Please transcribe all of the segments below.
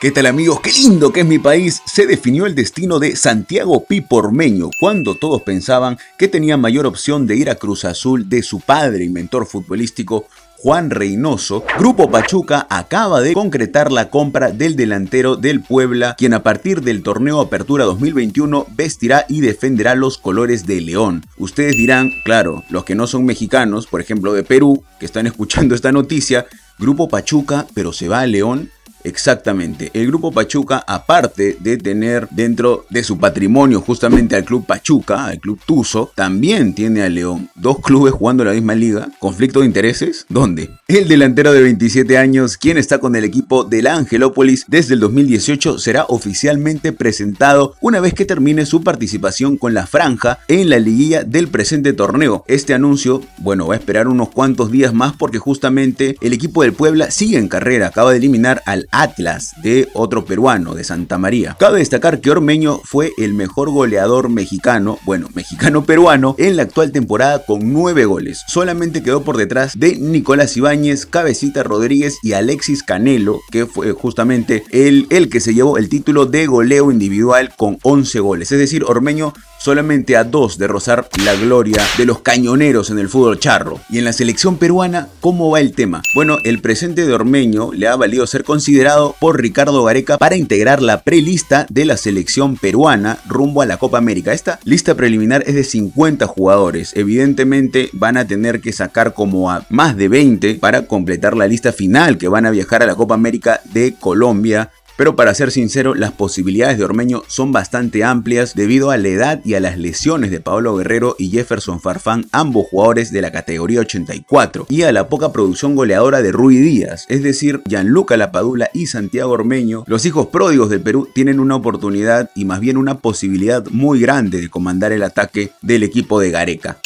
¿Qué tal amigos? ¡Qué lindo que es mi país! Se definió el destino de Santiago Pipormeño cuando todos pensaban que tenía mayor opción de ir a Cruz Azul de su padre y mentor futbolístico Juan Reynoso, Grupo Pachuca acaba de concretar la compra del delantero del Puebla, quien a partir del torneo Apertura 2021 vestirá y defenderá los colores de León. Ustedes dirán, claro, los que no son mexicanos, por ejemplo de Perú, que están escuchando esta noticia, Grupo Pachuca, pero se va a León. Exactamente. El grupo Pachuca, aparte de tener dentro de su patrimonio justamente al club Pachuca, al club Tuzo, también tiene a León. Dos clubes jugando la misma liga. ¿Conflicto de intereses? ¿Dónde? El delantero de 27 años, quien está con el equipo del Angelópolis desde el 2018, será oficialmente presentado una vez que termine su participación con la franja en la liguilla del presente torneo. Este anuncio, bueno, va a esperar unos cuantos días más porque justamente el equipo del Puebla sigue en carrera. Acaba de eliminar al Atlas de otro peruano, de Santa María. Cabe destacar que Ormeño fue el mejor goleador mexicano, bueno, mexicano-peruano, en la actual temporada con 9 goles. Solamente quedó por detrás de Nicolás Ibáñez, Cabecita Rodríguez y Alexis Canelo, que fue justamente el, el que se llevó el título de goleo individual con 11 goles. Es decir, Ormeño solamente a dos de rozar la gloria de los cañoneros en el fútbol charro. Y en la selección peruana, ¿cómo va el tema? Bueno, el presente de Ormeño le ha valido ser considerado por Ricardo Gareca para integrar la prelista de la selección peruana rumbo a la Copa América. Esta lista preliminar es de 50 jugadores. Evidentemente van a tener que sacar como a más de 20 para completar la lista final que van a viajar a la Copa América de Colombia pero para ser sincero, las posibilidades de Ormeño son bastante amplias debido a la edad y a las lesiones de Pablo Guerrero y Jefferson Farfán, ambos jugadores de la categoría 84, y a la poca producción goleadora de Rui Díaz, es decir, Gianluca Lapadula y Santiago Ormeño, los hijos pródigos del Perú tienen una oportunidad y más bien una posibilidad muy grande de comandar el ataque del equipo de Gareca.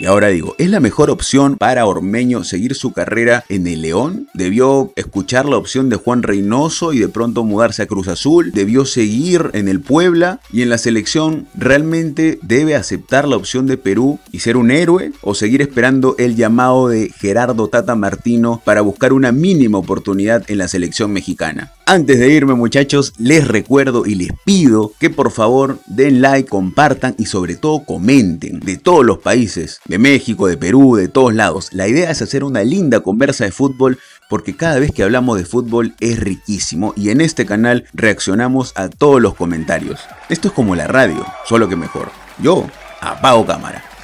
Y ahora digo, ¿es la mejor opción para Ormeño seguir su carrera en el León? ¿Debió escuchar la opción de Juan Reynoso y de pronto mudarse a Cruz Azul? ¿Debió seguir en el Puebla? ¿Y en la selección realmente debe aceptar la opción de Perú y ser un héroe? ¿O seguir esperando el llamado de Gerardo Tata Martino para buscar una mínima oportunidad en la selección mexicana? Antes de irme muchachos, les recuerdo y les pido que por favor den like, compartan y sobre todo comenten de todos los países, de México, de Perú, de todos lados. La idea es hacer una linda conversa de fútbol porque cada vez que hablamos de fútbol es riquísimo y en este canal reaccionamos a todos los comentarios. Esto es como la radio, solo que mejor. Yo apago cámara.